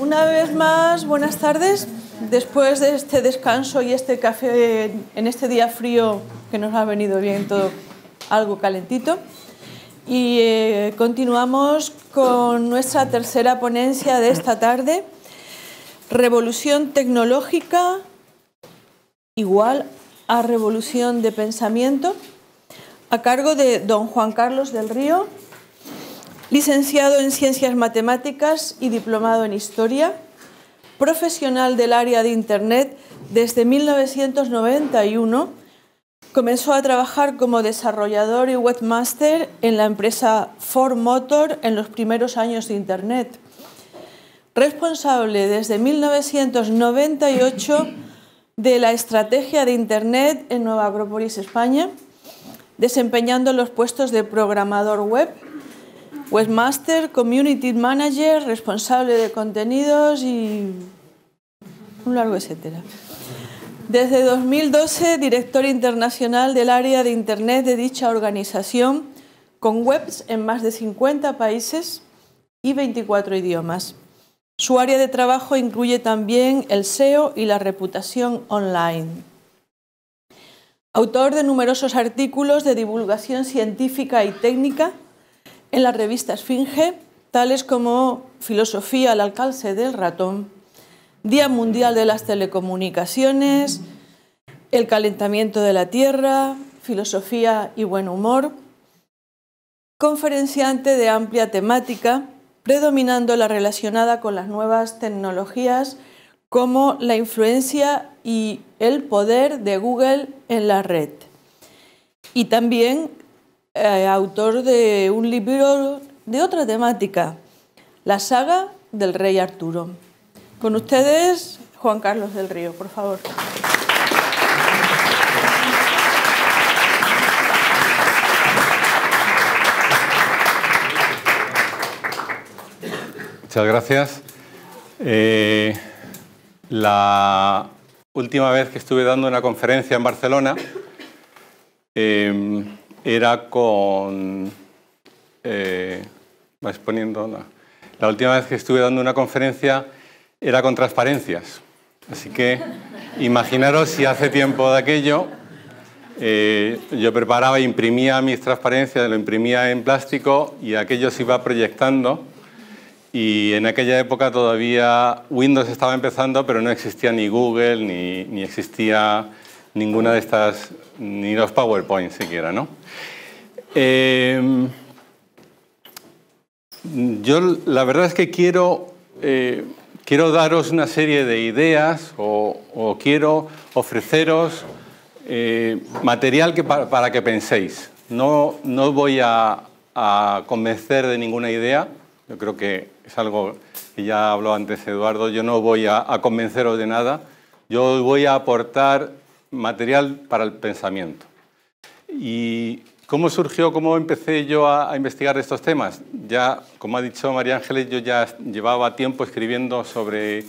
Una vez más, buenas tardes. Después de este descanso y este café en este día frío que nos ha venido bien todo algo calentito. Y eh, continuamos con nuestra tercera ponencia de esta tarde, Revolución tecnológica igual a revolución de pensamiento, a cargo de don Juan Carlos del Río, licenciado en Ciencias Matemáticas y diplomado en Historia, profesional del área de Internet desde 1991, comenzó a trabajar como desarrollador y webmaster en la empresa Ford Motor en los primeros años de Internet. Responsable desde 1998 de la estrategia de Internet en Nueva Acrópolis, España, desempeñando los puestos de programador web Webmaster, Community Manager, responsable de contenidos y un largo etcétera. Desde 2012, director internacional del área de Internet de dicha organización, con webs en más de 50 países y 24 idiomas. Su área de trabajo incluye también el SEO y la reputación online. Autor de numerosos artículos de divulgación científica y técnica, en las revista Esfinge, tales como Filosofía al alcance del ratón, Día Mundial de las Telecomunicaciones, El calentamiento de la Tierra, Filosofía y Buen Humor, conferenciante de amplia temática, predominando la relacionada con las nuevas tecnologías como la influencia y el poder de Google en la red. Y también eh, autor de un libro de otra temática, la saga del rey Arturo. Con ustedes, Juan Carlos del Río, por favor. Muchas gracias. Eh, la última vez que estuve dando una conferencia en Barcelona, em, era con... Eh, poniendo... La, última vez que estuve dando una conferencia era con transparencias. Así que imaginaros si hace tiempo de aquello eh, yo preparaba, e imprimía mis transparencias, lo imprimía en plástico y aquello se iba proyectando. Y en aquella época todavía Windows estaba empezando, pero no existía ni Google, ni existía ninguna de estas, ni los PowerPoint siquiera, ¿no? Eh, yo la verdad es que quiero, eh, quiero daros una serie de ideas o, quiero ofreceros eh, material que para, que penséis. No, no voy a, convencer de ninguna idea, yo creo que es algo que ya habló antes Eduardo, yo no voy a, a convenceros de nada, yo voy a aportar material para el pensamiento. ¿Y cómo surgió, cómo empecé yo a, investigar estos temas? Ya, como ha dicho María Ángeles, yo ya llevaba tiempo escribiendo sobre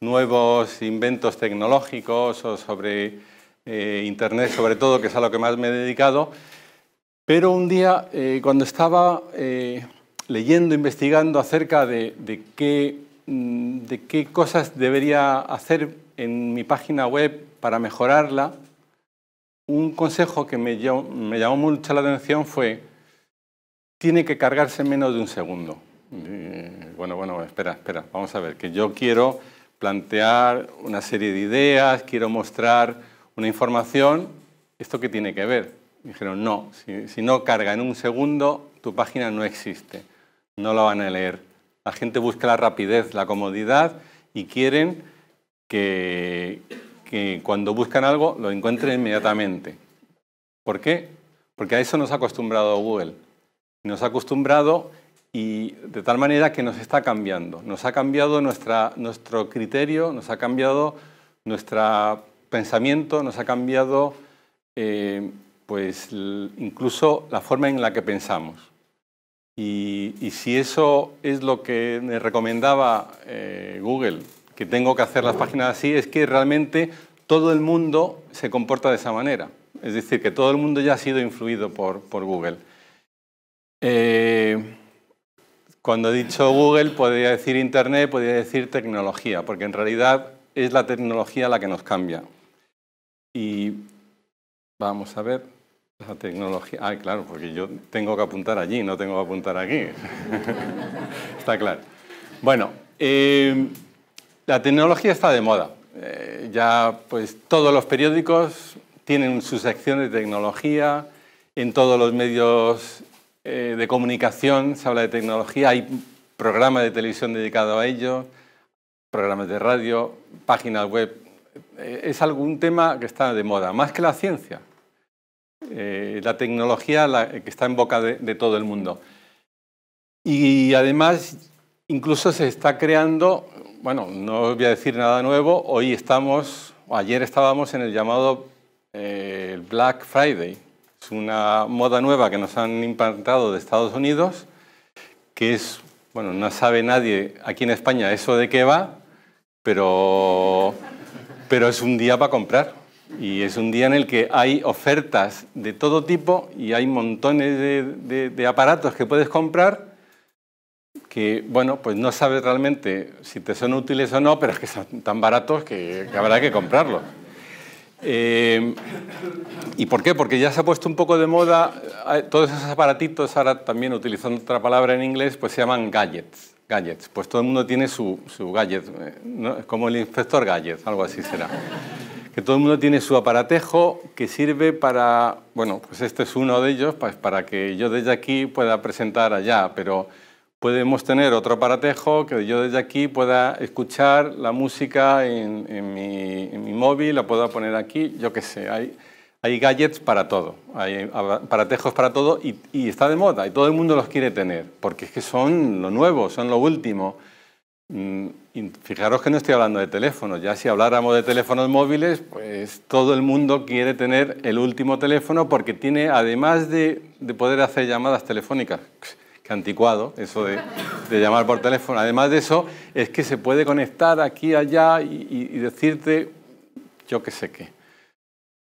nuevos inventos tecnológicos o sobre eh, Internet, sobre todo, que es a lo que más me he dedicado. Pero un día, eh, cuando estaba eh, leyendo, investigando acerca de, qué, mm, de qué cosas debería hacer en mi página web para mejorarla, un consejo que me llamó, mucho la atención fue, tiene que cargarse menos de un segundo. bueno, bueno, espera, espera, vamos a ver, que yo quiero plantear una serie de ideas, quiero mostrar una información, ¿esto qué tiene que ver? Dijeron, no, si, si no carga en un segundo, tu página no existe, no la van a leer. La gente busca la rapidez, la comodidad y quieren que, que cuando buscan algo lo encuentren inmediatamente. ¿Por qué? Porque a eso nos ha acostumbrado Google. Nos ha acostumbrado y de tal manera que nos está cambiando. Nos ha cambiado nuestro criterio, nos ha cambiado nuestro pensamiento, nos ha cambiado eh, pues, incluso la forma en la que pensamos. Y, si eso es lo que me recomendaba eh, Google que tengo que hacer las páginas así es que realmente todo el mundo se comporta de esa manera. Es decir, que todo el mundo ya ha sido influido por, Google. Eh, cuando he dicho Google, podría decir Internet, podría decir tecnología, porque en realidad es la tecnología la que nos cambia. Y vamos a ver la tecnología. Ah, claro, porque yo tengo que apuntar allí, no tengo que apuntar aquí. Está claro. Bueno, eh, la tecnología está de moda. Eh, ya pues todos los periódicos tienen su sección de tecnología, en todos los medios eh, de comunicación se habla de tecnología, hay programas de televisión dedicados a ello, programas de radio, páginas web. Eh, es algún tema que está de moda, más que la ciencia. la tecnología que está en boca de todo el mundo. Y además incluso se está creando bueno, no os voy a decir nada nuevo. Hoy estamos, ayer estábamos en el llamado eh, Black Friday. Es una moda nueva que nos han implantado de Estados Unidos, que es, bueno, no sabe nadie aquí en España eso de qué va, pero, pero es un día para comprar. Y es un día en el que hay ofertas de todo tipo y hay montones de aparatos que puedes comprar que, bueno, pues no sabes realmente si te son útiles o no, pero es que son tan baratos que, habrá que comprarlos. Eh, ¿Y por qué? Porque ya se ha puesto un poco de moda, eh, todos esos aparatitos, ahora también utilizando otra palabra en inglés, pues se llaman gadgets. Gadgets, pues todo el mundo tiene su, su gadget, eh, es como el inspector gadget, algo así será. Que todo el mundo tiene su aparatejo que sirve para, bueno, pues este es uno de ellos, pues para que yo desde aquí pueda presentar allá, pero podemos tener otro paratejo que yo desde aquí pueda escuchar la música en, mi, móvil, la pueda poner aquí, yo qué sé. Hay, hay gadgets para todo, hay paratejos para todo y, está de moda y todo el mundo los quiere tener, porque es que son lo nuevo, son lo último. Mm, fijaros que no estoy hablando de teléfonos, ya si habláramos de teléfonos móviles, pues todo el mundo quiere tener el último teléfono porque tiene, además de, de poder hacer llamadas telefónicas, que anticuado, eso de, llamar por teléfono. Además de eso, es que se puede conectar aquí, allá y, decirte yo qué sé qué.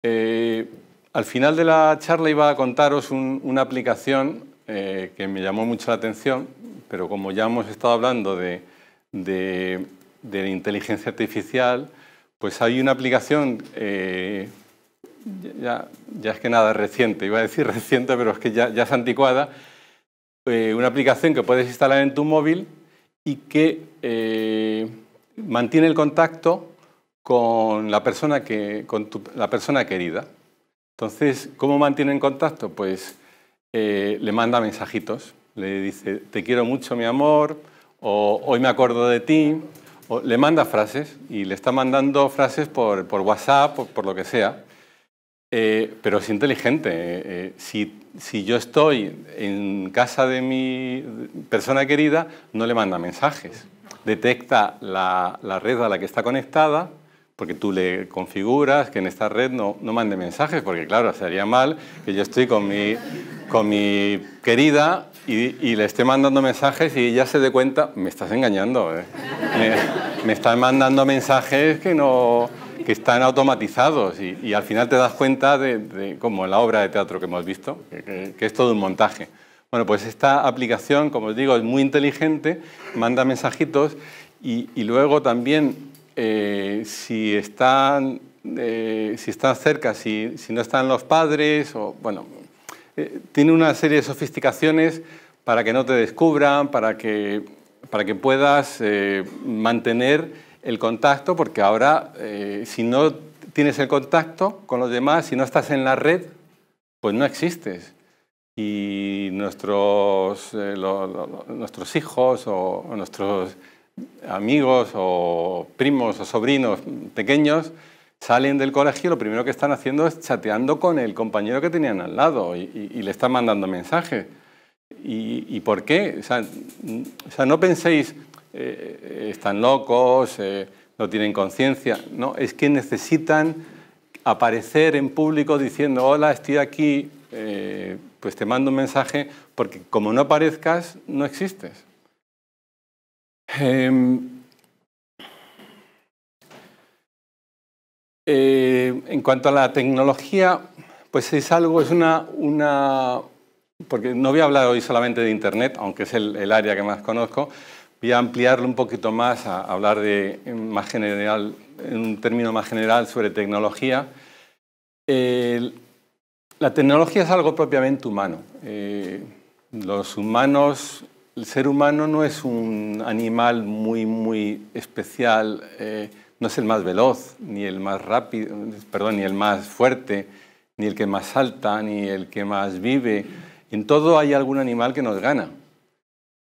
Eh, al final de la charla iba a contaros una aplicación eh, que me llamó mucho la atención, pero como ya hemos estado hablando de, de, inteligencia artificial, pues hay una aplicación, eh, ya, es que nada reciente, iba a decir reciente, pero es que ya es anticuada, eh, una aplicación que puedes instalar en tu móvil y que eh, mantiene el contacto con la persona, que, con la persona querida. Entonces, ¿cómo mantiene el contacto? Pues eh, le manda mensajitos, le dice, te quiero mucho, mi amor, o hoy me acuerdo de ti, o, le manda frases y le está mandando frases por, WhatsApp, por lo que sea. Eh, pero es inteligente. Eh, eh, si, yo estoy en casa de mi persona querida, no le manda mensajes. Detecta la, red a la que está conectada, porque tú le configuras que en esta red no, mande mensajes, porque claro, sería mal que yo estoy con mi, con mi querida y, le esté mandando mensajes y ella se dé cuenta, me estás engañando, me, me estás mandando mensajes que no, que están automatizados y, al final te das cuenta de, como en la obra de teatro que hemos visto, que, es todo un montaje. Bueno, pues esta aplicación, como os digo, es muy inteligente, manda mensajitos y, luego también eh, si, están, eh, si cerca, si, no están los padres, o bueno, eh, tiene una serie de sofisticaciones para que no te descubran, para que, para que puedas mantener el contacto, porque ahora eh, si no tienes el contacto con los demás, si no estás en la red, pues no existes. Y nuestros, eh, nuestros hijos o, nuestros amigos o primos o sobrinos pequeños salen del colegio, lo primero que están haciendo es chateando con el compañero que tenían al lado y, le están mandando mensajes. ¿Y, por qué? o sea, no penséis, eh, están locos, eh, no tienen conciencia. No, es que necesitan aparecer en público diciendo, hola, estoy aquí, eh, pues te mando un mensaje, porque como no aparezcas, no existes. Em, en cuanto a la tecnología, pues es algo, es una, porque no voy a hablar hoy solamente de Internet, aunque es el área que más conozco, Voy a ampliarlo un poquito más, a hablar de más general, en un término más general sobre tecnología. la tecnología es algo propiamente humano. Eh, los humanos, el ser humano no es un animal muy, muy especial, eh, no es el más veloz, ni el más rápido, perdón, ni el más fuerte, ni el que más salta, ni el que más vive. En todo hay algún animal que nos gana,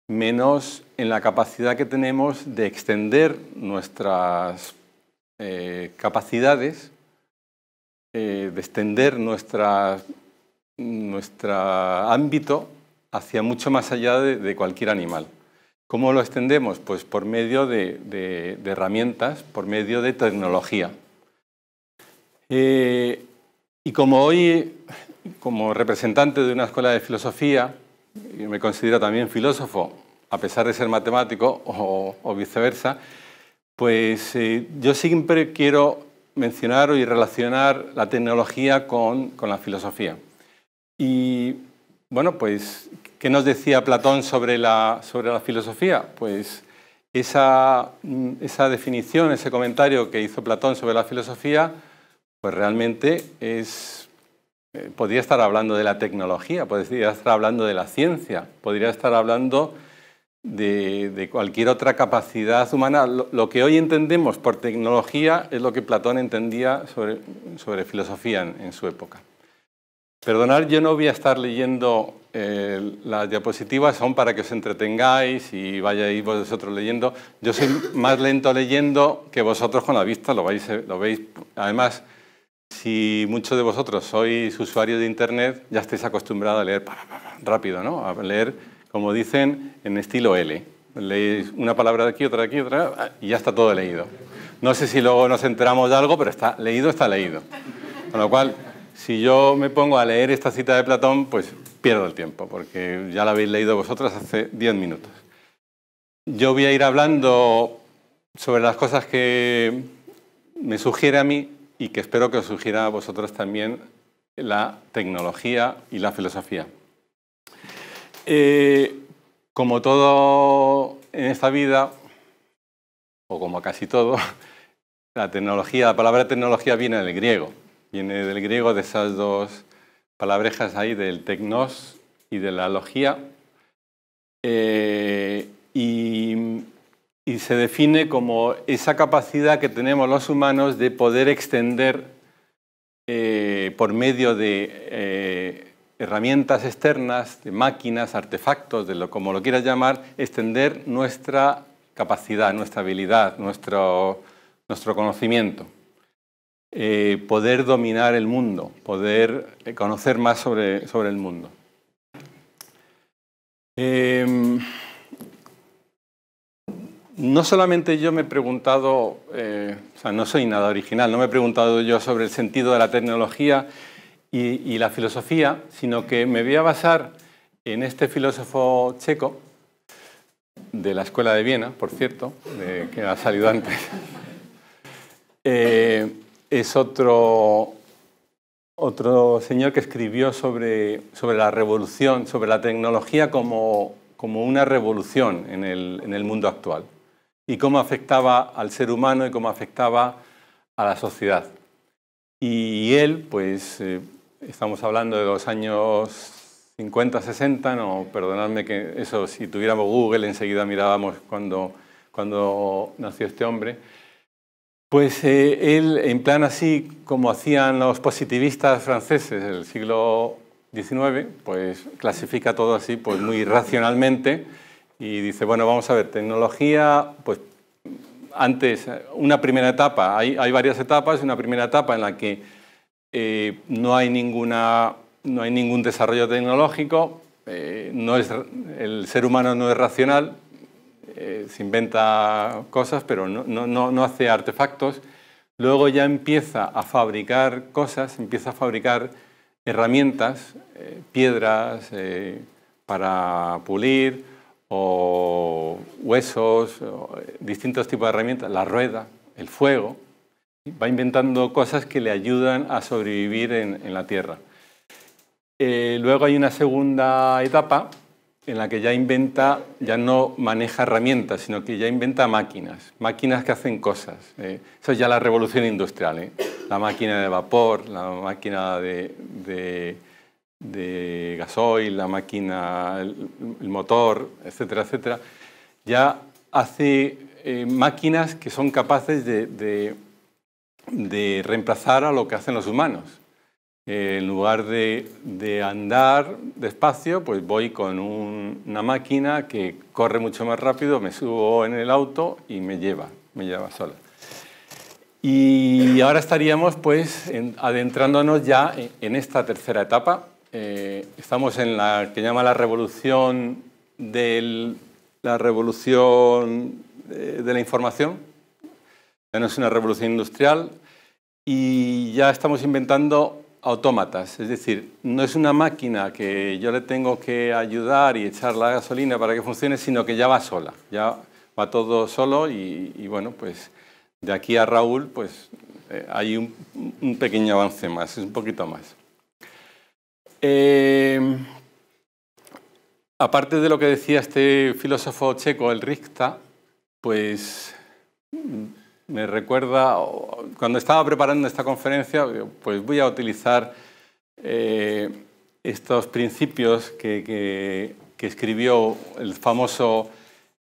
menos en la capacidad que tenemos de extender nuestras eh, capacidades, eh, de extender nuestro ámbito hacia mucho más allá de, cualquier animal. ¿Cómo lo extendemos? Pues por medio de, herramientas, por medio de tecnología. Eh, y como hoy, como representante de una escuela de filosofía, me considero también filósofo, a pesar de ser matemático o, viceversa, pues eh, yo siempre quiero mencionar y relacionar la tecnología con, la filosofía. Y bueno, pues, ¿qué nos decía Platón sobre la, sobre la filosofía? Pues esa, mm, definición, ese comentario que hizo Platón sobre la filosofía, pues realmente es, eh, podría estar hablando de la tecnología, podría estar hablando de la ciencia, podría estar hablando de, cualquier otra capacidad humana. Lo, que hoy entendemos por tecnología es lo que Platón entendía sobre, filosofía en, su época. Perdonad, yo no voy a estar leyendo eh, las diapositivas, son para que os entretengáis y vayáis vosotros leyendo. Yo soy más lento leyendo que vosotros con la vista, lo, lo veis. Además, si muchos de vosotros sois usuarios de Internet, ya estáis acostumbrados a leer rápido, ¿no? A leer como dicen, en estilo L. Leéis una palabra de aquí, otra de aquí, otra, ah, y ya está todo leído. No sé si luego nos enteramos de algo, pero está leído, está leído. Con lo cual, si yo me pongo a leer esta cita de Platón, pues pierdo el tiempo, porque ya la habéis leído vosotras hace diez minutos. Yo voy a ir hablando sobre las cosas que me sugiere a mí y que espero que os sugiera a vosotros también la tecnología y la filosofía. Eh, como todo en esta vida, o como casi todo, la tecnología, palabra tecnología viene del griego. Viene del griego de esas dos palabrejas ahí, del tecnos y de la logía. Eh, y, se define como esa capacidad que tenemos los humanos de poder extender eh, por medio de herramientas externas, máquinas, artefactos, de lo, como lo quieras llamar, extender nuestra capacidad, nuestra habilidad, nuestro, conocimiento. Eh, poder dominar el mundo, poder eh, conocer más sobre, el mundo. Em, no solamente yo me he preguntado, eh, o sea, no soy nada original, no me he preguntado yo sobre el sentido de la tecnología y, la filosofía, sino que me voy a basar en este filósofo checo, de la Escuela de Viena, por cierto, de, que ha salido antes. Eh, es otro, otro señor que escribió sobre, sobre la revolución, sobre la tecnología como, como una revolución en el, en el mundo actual y cómo afectaba al ser humano y cómo afectaba a la sociedad. Y él, pues, eh, Estamos hablando de los años 50, 60, no, perdonadme que eso, si tuviéramos Google enseguida mirábamos cuando, cuando nació este hombre. Pues eh, él, en plan así como hacían los positivistas franceses del siglo XIX, pues clasifica todo así pues muy racionalmente y dice, bueno, vamos a ver, tecnología, pues antes, una primera etapa, hay, hay varias etapas, una primera etapa en la que eh, no, hay no hay ningún desarrollo tecnológico, eh, el ser humano no es racional, eh, se inventa cosas, pero no, no, hace artefactos. Luego ya empieza a fabricar cosas, empieza a fabricar herramientas, piedras para pulir o huesos, distintos tipos de herramientas, la rueda, el fuego va inventando cosas que le ayudan a sobrevivir en, la Tierra. Eh, luego hay una segunda etapa en la que ya inventa, ya no maneja herramientas, sino que ya inventa máquinas, máquinas que hacen cosas. Eh. eso es ya la revolución industrial, eh. la máquina de vapor, la máquina de, gasoil, la máquina, el, motor, etcétera, etcétera. Ya hace máquinas que son capaces de de reemplazar a lo que hacen los humanos. Eh, en lugar de, andar despacio, pues voy con una máquina que corre mucho más rápido, me subo en el auto y me lleva, me lleva sola. Y ahora estaríamos pues adentrándonos ya en, esta tercera etapa. Eh, estamos en la que llama la revolución del, la revolución de, eh, de la información. Ya no es una revolución industrial, y ya estamos inventando autómatas, es decir, no es una máquina que yo le tengo que ayudar y echar la gasolina para que funcione, sino que ya va sola, ya va todo solo y, bueno, pues de aquí a Raúl, pues eh, hay un, pequeño avance más, es un poquito más. Em, aparte de lo que decía este filósofo checo, el Richter, pues me recuerda, cuando estaba preparando esta conferencia, pues voy a utilizar eh, estos principios que, escribió el famoso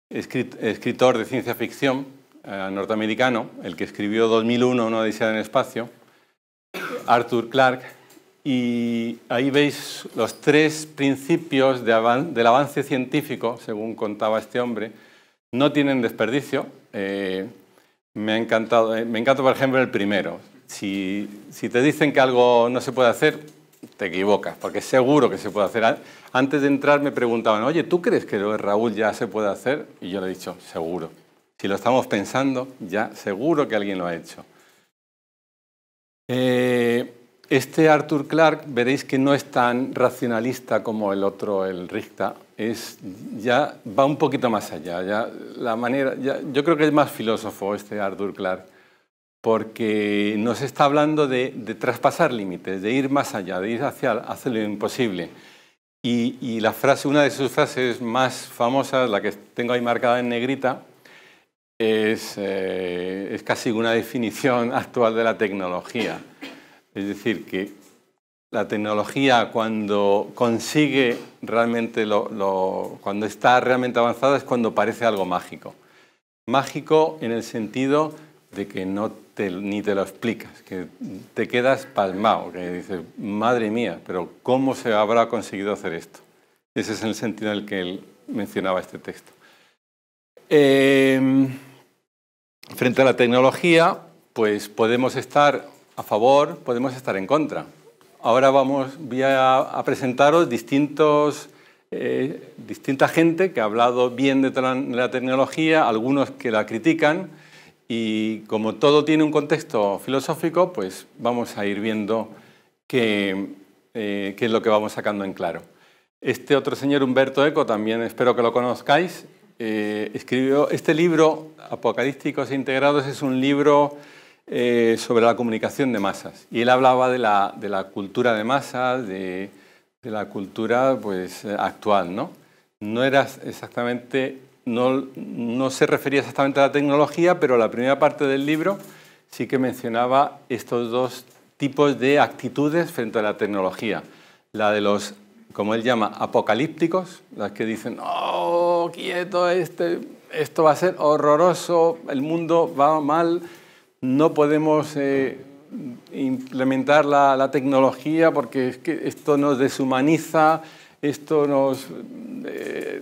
escritor de ciencia ficción eh, norteamericano, el que escribió 2001, una odisea en el espacio, Arthur Clarke, y ahí veis los tres principios del avance científico, según contaba este hombre, no tienen desperdicio. Eh, me ha encantado, eh, me encanta, por ejemplo, el primero. Si, te dicen que algo no se puede hacer, te equivocas, porque seguro que se puede hacer. Antes de entrar me preguntaban, oye, ¿tú crees que lo de Raúl ya se puede hacer? Y yo le he dicho, seguro. Si lo estamos pensando, ya seguro que alguien lo ha hecho. Eh, este Arthur Clark, veréis que no es tan racionalista como el otro, el Richter, es, ya va un poquito más allá. Ya, la manera, yo creo que es más filósofo este Arthur Clark porque nos está hablando de, traspasar límites, de ir más allá, de ir hacia, hacer lo imposible. Y, la frase, una de sus frases más famosas, la que tengo ahí marcada en negrita, es eh, casi una definición actual de la tecnología. Es decir, que la tecnología cuando consigue realmente cuando está realmente avanzada es cuando parece algo mágico. Mágico en el sentido de que ni te lo explicas, que te quedas palmado, que dices, madre mía, pero ¿cómo se habrá conseguido hacer esto? Ese es el sentido en el que él mencionaba este texto. Em, frente a la tecnología, pues podemos estar a favor, podemos estar en contra. Ahora vamos, voy a, presentaros distintos, eh, distinta gente que ha hablado bien de, la tecnología, algunos que la critican, y como todo tiene un contexto filosófico, pues vamos a ir viendo qué, eh, es lo que vamos sacando en claro. Este otro señor, Humberto Eco, también espero que lo conozcáis, eh, escribió este libro, Apocalípticos e Integrados, es un libro eh, sobre la comunicación de masas. Y él hablaba de la, cultura de masas, de, la cultura pues, eh, actual. ¿no? No, era exactamente, no, no se refería exactamente a la tecnología, pero la primera parte del libro sí que mencionaba estos dos tipos de actitudes frente a la tecnología. La de los, como él llama, apocalípticos, las que dicen, oh, quieto, este, esto va a ser horroroso, el mundo va mal, no podemos eh, implementar la, tecnología porque esto nos deshumaniza, esto eh,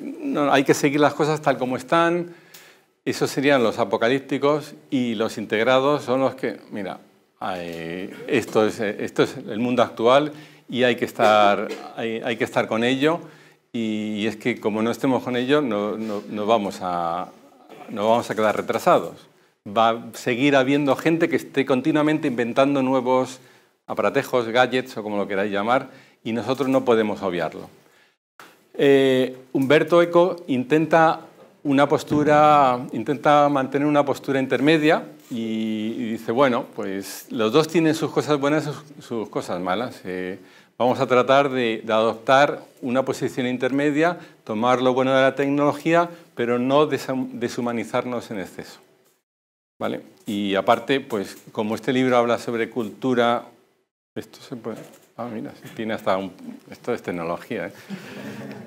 hay que seguir las cosas tal como están. Esos serían los apocalípticos y los integrados son los que, mira, esto, es, el mundo actual y hay que estar, con ello. Y, es que como no estemos con ello, nos no vamos a quedar retrasados va a seguir habiendo gente que esté continuamente inventando nuevos aparatejos, gadgets o como lo queráis llamar, y nosotros no podemos obviarlo. Eh, Humberto Eco intenta, una postura, intenta mantener una postura intermedia y, dice, bueno, pues los dos tienen sus cosas buenas y sus, cosas malas. Eh, vamos a tratar de, de adoptar una posición intermedia, tomar lo bueno de la tecnología, pero no deshumanizarnos en exceso. Y aparte, pues como este libro habla sobre cultura, esto se puede... Ah, hasta Esto es tecnología, ¿eh?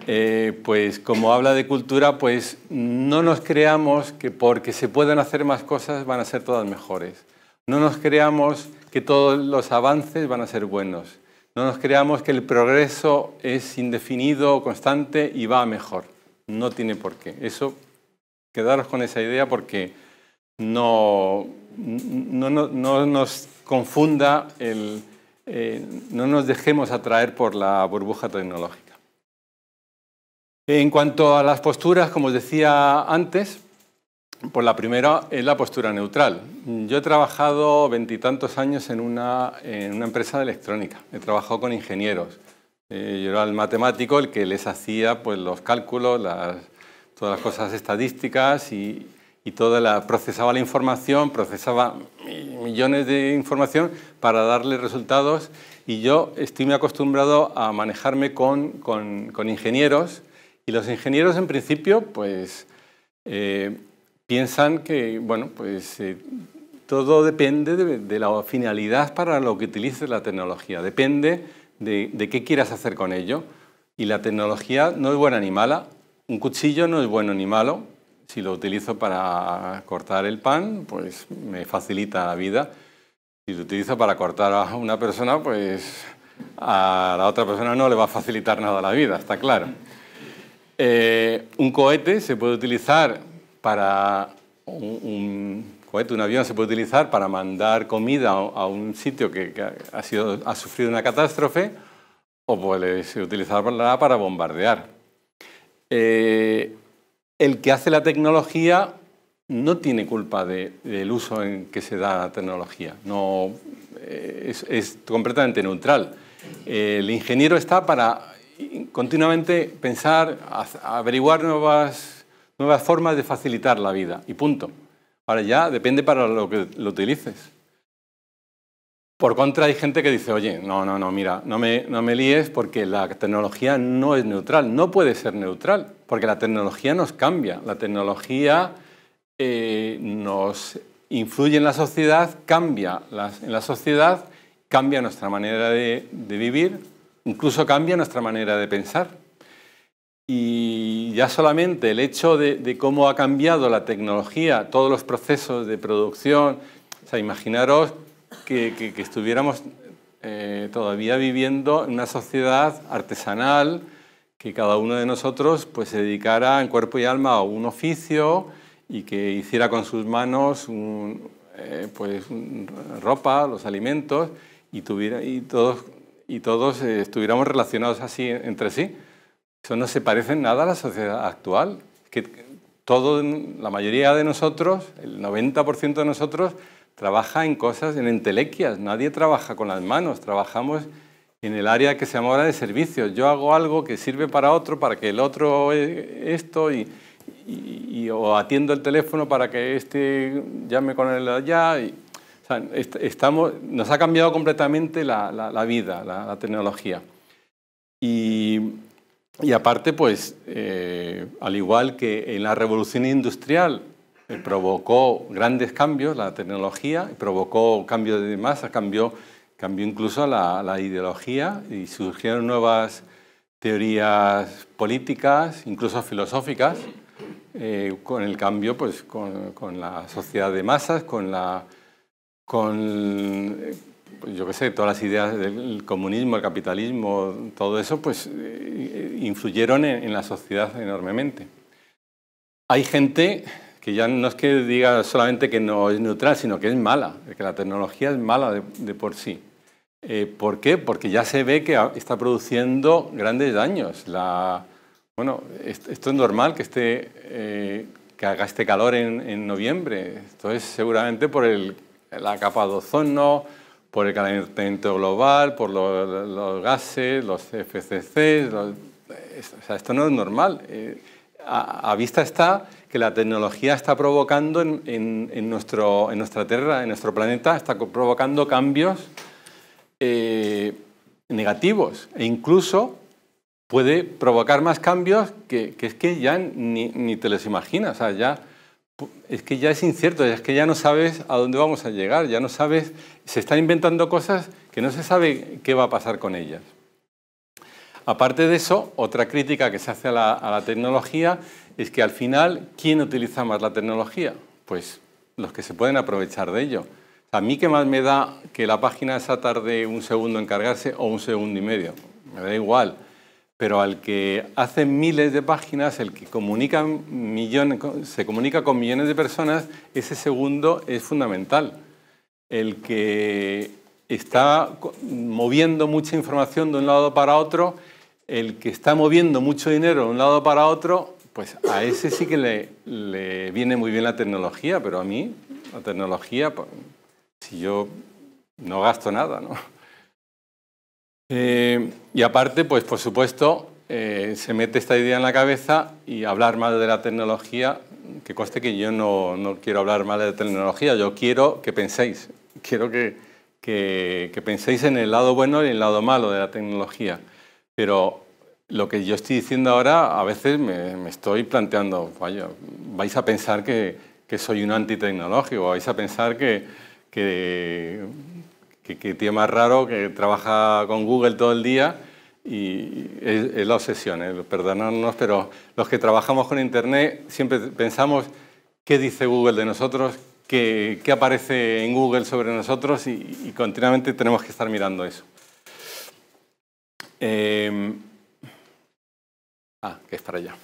Eh, pues como habla de cultura, pues no nos creamos que porque se pueden hacer más cosas van a ser todas mejores. No nos creamos que todos los avances van a ser buenos. No nos creamos que el progreso es indefinido, constante y va a mejor. No tiene por qué. Eso, quedaros con esa idea porque no, nos confunda, el, eh, no nos dejemos atraer por la burbuja tecnológica. En cuanto a las posturas, como os decía antes, pues la primera es la postura neutral. Yo he trabajado veintitantos años en una, empresa de electrónica. He trabajado con ingenieros. Eh, yo era el matemático, el que les hacía pues, los cálculos, todas las cosas estadísticas y, y toda la procesaba la información, procesaba millones de información para darle resultados y yo estoy acostumbrado a manejarme con, ingenieros y los ingenieros en principio pues eh, piensan que bueno pues eh, todo depende de, la finalidad para lo que utilices la tecnología, depende de, de qué quieras hacer con ello y la tecnología no es buena ni mala, un cuchillo no es bueno ni malo, si lo utilizo para cortar el pan, pues me facilita la vida. Si lo utilizo para cortar a una persona, pues a la otra persona no le va a facilitar nada la vida, está claro. Eh, un cohete se puede utilizar para... Un, cohete, un avión se puede utilizar para mandar comida a un sitio que, ha, ha sufrido una catástrofe o puede ser para bombardear. Eh, el que hace la tecnología no tiene culpa del uso en que se da la tecnología, no, eh, es, completamente neutral. El ingeniero está para continuamente pensar, averiguar nuevas formas de facilitar la vida y punto. Ahora ya depende para lo que lo utilices. Por contra, hay gente que dice, oye, no, no, no, mira, no me, no me líes porque la tecnología no es neutral, no puede ser neutral, porque la tecnología nos cambia, la tecnología eh, nos influye en la sociedad, cambia en la sociedad, cambia nuestra manera de, vivir, incluso cambia nuestra manera de pensar. Y ya solamente el hecho de, de, cómo ha cambiado la tecnología, todos los procesos de producción, o sea, imaginaros que, estuviéramos eh, todavía viviendo en una sociedad artesanal, que cada uno de nosotros pues, se dedicara en cuerpo y alma a un oficio y que hiciera con sus manos eh, pues, ropa, los alimentos, y, y todos, eh, estuviéramos relacionados así entre sí. Eso no se parece en nada a la sociedad actual. Que todo, la mayoría de nosotros, el 90% de nosotros, trabaja en cosas, en entelequias, nadie trabaja con las manos, trabajamos en el área que se llama ahora de servicios. Yo hago algo que sirve para otro, para que el otro esto, y, o atiendo el teléfono para que este llame con el allá. Y, nos ha cambiado completamente la, vida, la, tecnología. Y, aparte, pues, eh, al igual que en la revolución industrial, eh, provocó grandes cambios, la tecnología, provocó cambios de masa, cambió, incluso la, ideología y surgieron nuevas teorías políticas, incluso filosóficas, eh, con el cambio, pues con, la sociedad de masas, con la... Pues, yo qué sé, todas las ideas del comunismo, el capitalismo, todo eso, pues eh, influyeron en la sociedad enormemente. Hay gente que ya no es que diga solamente que no es neutral, sino que es mala, que la tecnología es mala de, por sí. Eh, ¿Por qué? Porque ya se ve que está produciendo grandes daños. La, bueno, esto es normal que, esté, eh, que haga este calor en, noviembre. Esto es seguramente por el, la capa de ozono, por el calentamiento global, por los, gases, los FCC... o sea, esto no es normal. Eh, a vista está que la tecnología está provocando en, nuestro, en nuestra Tierra, en nuestro planeta, está provocando cambios eh, negativos e incluso puede provocar más cambios que, es que ya ni, te los imaginas. ya, es que ya es incierto, es que ya no sabes a dónde vamos a llegar, ya no sabes, se están inventando cosas que no se sabe qué va a pasar con ellas. Aparte de eso, otra crítica que se hace a la, a la tecnología es que al final, ¿quién utiliza más la tecnología? Pues los que se pueden aprovechar de ello. A mí que más me da que la página esa tarde un segundo en cargarse o un segundo y medio. Me da igual. Pero al que hace miles de páginas, el que comunica millones, se comunica con millones de personas, ese segundo es fundamental. El que está moviendo mucha información de un lado para otro, el que está moviendo mucho dinero de un lado para otro, pues a ese sí que le, viene muy bien la tecnología, pero a mí la tecnología, pues, si yo no gasto nada, ¿no? Eh, y aparte, pues por supuesto, eh, se mete esta idea en la cabeza y hablar mal de la tecnología, que coste que yo no, quiero hablar mal de tecnología, yo quiero que penséis, quiero que, que penséis en el lado bueno y en el lado malo de la tecnología, pero lo que yo estoy diciendo ahora, a veces me, estoy planteando, vaya, vais a pensar que, soy un antitecnológico, vais a pensar que, que, más raro que trabaja con Google todo el día y es, la obsesión, ¿eh? perdonadnos, pero los que trabajamos con Internet siempre pensamos qué dice Google de nosotros, qué, aparece en Google sobre nosotros y, continuamente tenemos que estar mirando eso. Em, Ah, que es para allá.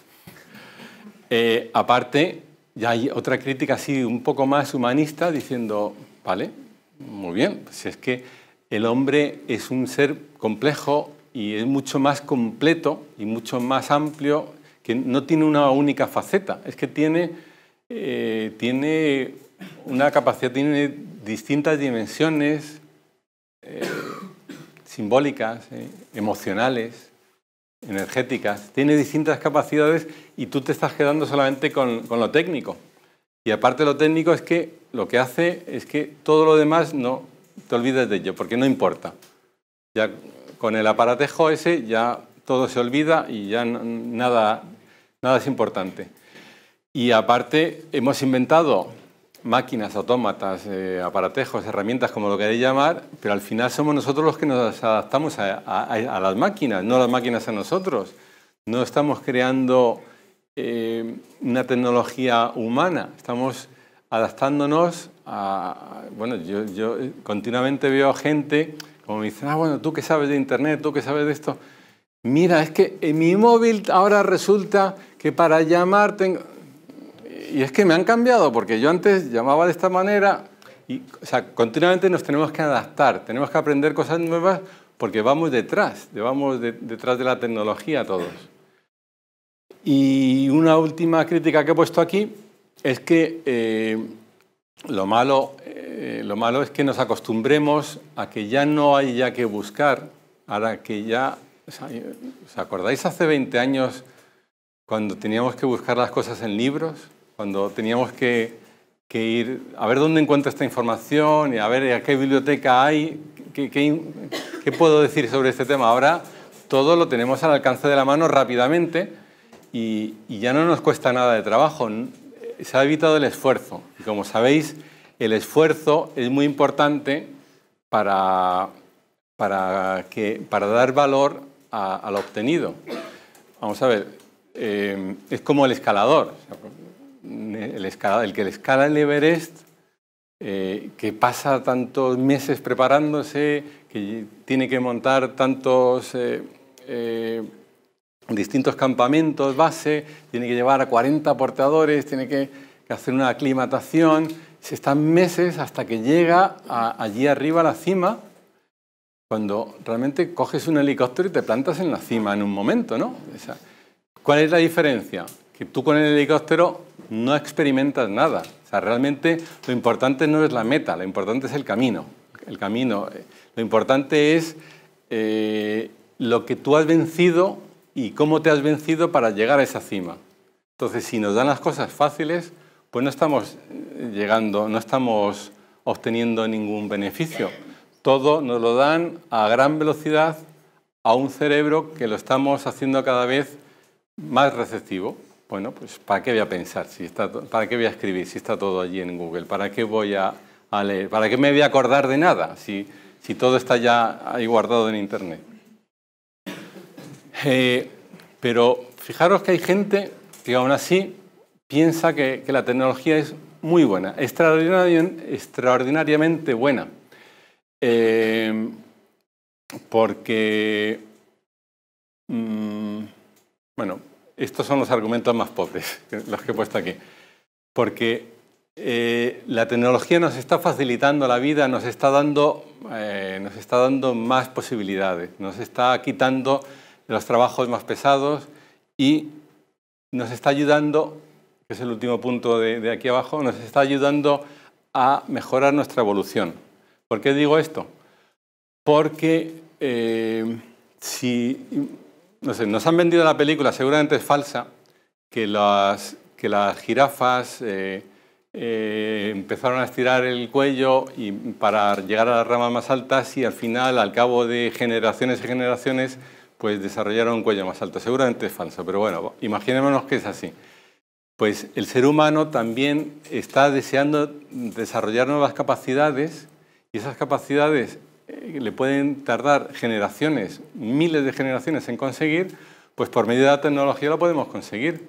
Eh, aparte, ya hay otra crítica así un poco más humanista diciendo, vale, muy bien, si pues es que el hombre es un ser complejo y es mucho más completo y mucho más amplio, que no tiene una única faceta, es que tiene, eh, tiene una capacidad, tiene distintas dimensiones eh, simbólicas, emocionales, energéticas, tiene distintas capacidades y tú te estás quedando solamente con, lo técnico. Y aparte lo técnico es que lo que hace es que todo lo demás no te olvides de ello, porque no importa. Ya con el aparatejo ese ya todo se olvida y ya nada es importante. Y aparte hemos inventado máquinas, autómatas, eh, aparatejos, herramientas, como lo queréis llamar, pero al final somos nosotros los que nos adaptamos a, las máquinas, no las máquinas a nosotros. No estamos creando eh, una tecnología humana, estamos adaptándonos a... Bueno, yo, continuamente veo gente como me dicen, ah, bueno, tú qué sabes de Internet, tú qué sabes de esto. Mira, es que en mi móvil ahora resulta que para llamar tengo y es que me han cambiado, porque yo antes llamaba de esta manera, y, continuamente nos tenemos que adaptar, tenemos que aprender cosas nuevas porque vamos detrás, vamos detrás de la tecnología todos. Y una última crítica que he puesto aquí es que eh, eh, lo, malo, es que nos acostumbremos a que ya no hay ya que buscar, ahora que ya... ¿Os acordáis hace 20 años cuando teníamos que buscar las cosas en libros? cuando teníamos que, ir a ver dónde encuentro esta información y a ver a qué biblioteca hay, qué, puedo decir sobre este tema. Ahora todo lo tenemos al alcance de la mano rápidamente y, ya no nos cuesta nada de trabajo. Eh, se ha evitado el esfuerzo. Y como sabéis, el esfuerzo es muy importante para, para, dar valor a, lo obtenido. Vamos a ver, eh, es como el escalador el, el que le escala el Everest, eh, que pasa tantos meses preparándose, que tiene que montar tantos eh, eh, distintos campamentos base, tiene que llevar a 40 portadores, tiene que, hacer una aclimatación. Se están meses hasta que llega allí arriba a la cima, cuando realmente coges un helicóptero y te plantas en la cima en un momento, ¿no? ¿Cuál es la diferencia? Que tú con el helicóptero no experimentas nada. O sea, realmente lo importante no es la meta, lo importante es el camino. El camino. Eh, lo importante es eh, lo que tú has vencido y cómo te has vencido para llegar a esa cima. Entonces, si nos dan las cosas fáciles, pues no estamos eh, llegando, no estamos obteniendo ningún beneficio. Todo nos lo dan a gran velocidad a un cerebro que lo estamos haciendo cada vez más receptivo. Bueno, pues ¿para qué voy a pensar? ¿Para qué voy a escribir si está todo allí en Google? ¿Para qué voy a, leer? ¿Para qué me voy a acordar de nada si, todo está ya ahí guardado en Internet? Eh, pero fijaros que hay gente que aún así piensa que, la tecnología es muy buena, extraordinariamente buena. Eh, porque, mm, bueno, estos son los argumentos más pobres, los que he puesto aquí. Porque eh, la tecnología nos está facilitando la vida, nos está, dando, eh, nos está dando más posibilidades, nos está quitando los trabajos más pesados y nos está ayudando, que es el último punto de, aquí abajo, nos está ayudando a mejorar nuestra evolución. ¿Por qué digo esto? Porque eh, si no sé, nos han vendido la película, seguramente es falsa, que las, que las jirafas eh, eh, empezaron a estirar el cuello y para llegar a las ramas más altas y al final, al cabo de generaciones y generaciones, pues desarrollaron un cuello más alto. Seguramente es falso, pero bueno, imaginémonos que es así. Pues el ser humano también está deseando desarrollar nuevas capacidades y esas capacidades eh, le pueden tardar generaciones, miles de generaciones en conseguir, pues por medio de la tecnología lo podemos conseguir.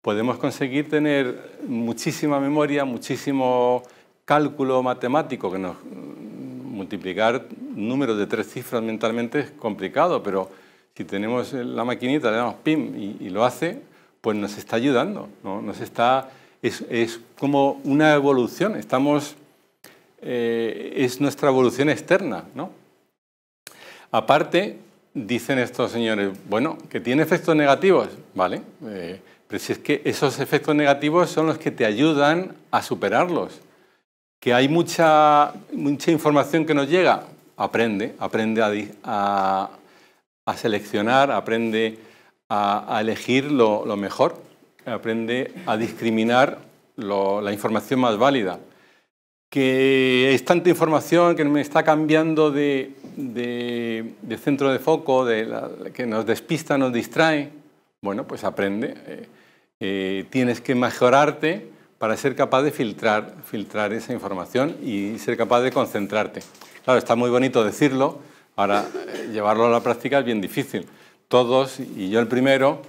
Podemos conseguir tener muchísima memoria, muchísimo cálculo matemático, que nos mm, multiplicar números de tres cifras mentalmente es complicado, pero si tenemos la maquinita, le damos pim y, lo hace, pues nos está ayudando, ¿no? nos está, es, es como una evolución, estamos eh, es nuestra evolución externa, ¿no? Aparte, dicen estos señores, bueno, que tiene efectos negativos, ¿vale? Eh, pero si es que esos efectos negativos son los que te ayudan a superarlos. Que hay mucha, información que nos llega, aprende, aprende a, seleccionar, aprende a, elegir lo, mejor, aprende a discriminar la información más válida que es tanta información que me está cambiando de, de, centro de foco, de que nos despista, nos distrae. Bueno, pues aprende. Eh, eh, tienes que mejorarte para ser capaz de filtrar, filtrar esa información y ser capaz de concentrarte. Claro, está muy bonito decirlo, ahora eh, llevarlo a la práctica es bien difícil. Todos, y yo el primero,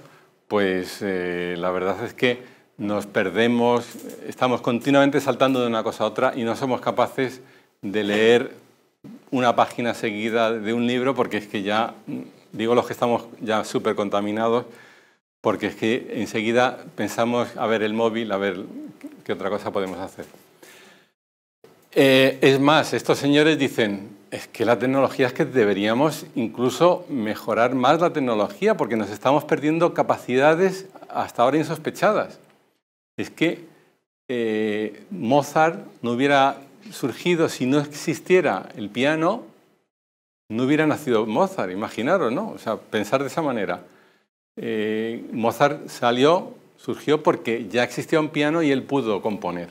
pues la verdad es que nos perdemos, estamos continuamente saltando de una cosa a otra y no somos capaces de leer una página seguida de un libro porque es que ya, digo los que estamos ya súper contaminados, porque es que enseguida pensamos a ver el móvil, a ver qué otra cosa podemos hacer. Eh, es más, estos señores dicen, es que la tecnología es que deberíamos incluso mejorar más la tecnología porque nos estamos perdiendo capacidades hasta ahora insospechadas es que eh, Mozart no hubiera surgido si no existiera el piano, no hubiera nacido Mozart, imaginaros, ¿no? O sea, pensar de esa manera. Eh, Mozart salió, surgió porque ya existía un piano y él pudo componer.